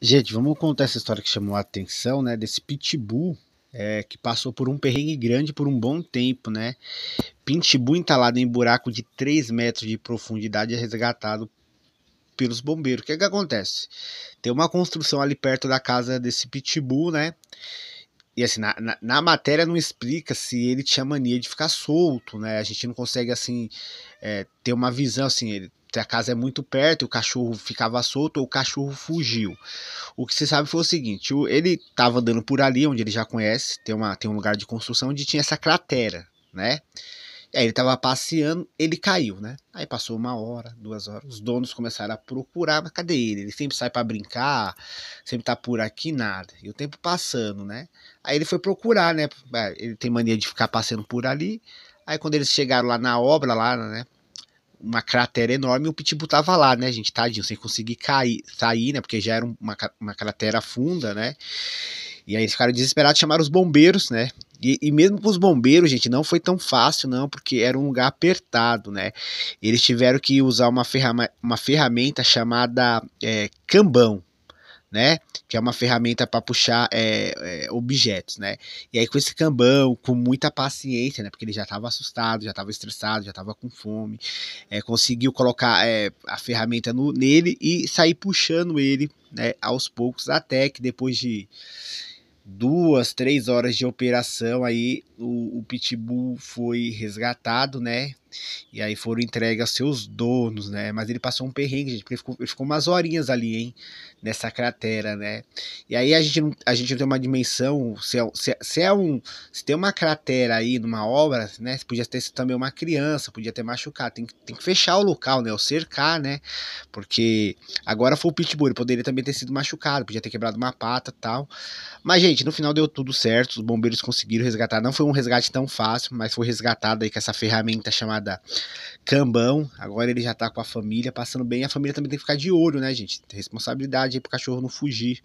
Gente, vamos contar essa história que chamou a atenção, né? Desse pitbull é, que passou por um perrengue grande por um bom tempo, né? Pitbull entalado em buraco de 3 metros de profundidade é resgatado pelos bombeiros. O que, é que acontece? Tem uma construção ali perto da casa desse pitbull, né? E assim, na, na, na, matéria não explica se ele tinha mania de ficar solto, né? A gente não consegue, assim, é, ter uma visão, assim, ele a casa é muito perto, o cachorro ficava solto ou o cachorro fugiu. O que se sabe foi o seguinte: ele estava andando por ali, onde ele já conhece, tem, uma, tem um lugar de construção onde tinha essa cratera, né? E aí ele estava passeando, ele caiu, né? Aí passou uma hora, duas horas, os donos começaram a procurar, mas cadê ele? Ele sempre sai para brincar, sempre tá por aqui, nada. E o tempo passando, né? Aí ele foi procurar, né? Ele tem mania de ficar passeando por ali. Aí quando eles chegaram lá na obra, lá, né? uma cratera enorme e o Pitbull tava lá, né, gente? Tadinho, sem conseguir cair, sair, né? Porque já era uma, uma cratera funda, né? E aí eles ficaram desesperados, chamaram os bombeiros, né? E, e mesmo com os bombeiros, gente, não foi tão fácil, não, porque era um lugar apertado, né? Eles tiveram que usar uma, ferram uma ferramenta chamada é, cambão, né? Que é uma ferramenta para puxar é, é, objetos, né? E aí com esse cambão, com muita paciência, né? Porque ele já estava assustado, já estava estressado, já estava com fome, é, conseguiu colocar é, a ferramenta no, nele e sair puxando ele, né? Aos poucos, até que depois de duas, três horas de operação aí o, o pitbull foi resgatado, né? E aí foram entregues aos seus donos, né? Mas ele passou um perrengue, gente, porque ele ficou, ele ficou umas horinhas ali, hein? Nessa cratera, né? E aí a gente não, a gente não tem uma dimensão, se é, se, é, se é um... Se tem uma cratera aí numa obra, né? Podia ter sido também uma criança, podia ter machucado. Tem, tem que fechar o local, né? O cercar, né? Porque agora foi o Pitbull, ele poderia também ter sido machucado, podia ter quebrado uma pata tal. Mas, gente, no final deu tudo certo, os bombeiros conseguiram resgatar. Não foi um resgate tão fácil, mas foi resgatado aí com essa ferramenta chamada chamada Cambão. Agora ele já tá com a família, passando bem. A família também tem que ficar de olho, né, gente? Tem responsabilidade aí pro cachorro não fugir.